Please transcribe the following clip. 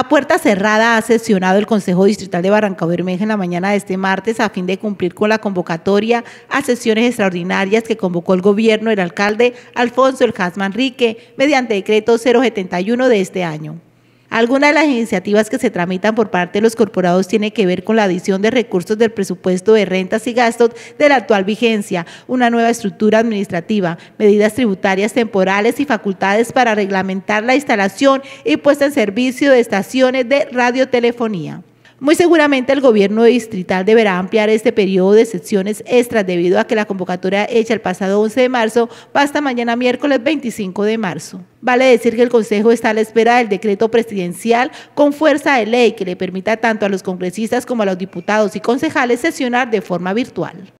A puerta cerrada ha sesionado el Consejo Distrital de Barranca Bermeja en la mañana de este martes a fin de cumplir con la convocatoria a sesiones extraordinarias que convocó el gobierno del alcalde Alfonso El Manrique mediante decreto 071 de este año. Algunas de las iniciativas que se tramitan por parte de los corporados tiene que ver con la adición de recursos del presupuesto de rentas y gastos de la actual vigencia, una nueva estructura administrativa, medidas tributarias temporales y facultades para reglamentar la instalación y puesta en servicio de estaciones de radiotelefonía. Muy seguramente el gobierno distrital deberá ampliar este periodo de sesiones extras debido a que la convocatoria hecha el pasado 11 de marzo va hasta mañana miércoles 25 de marzo. Vale decir que el Consejo está a la espera del decreto presidencial con fuerza de ley que le permita tanto a los congresistas como a los diputados y concejales sesionar de forma virtual.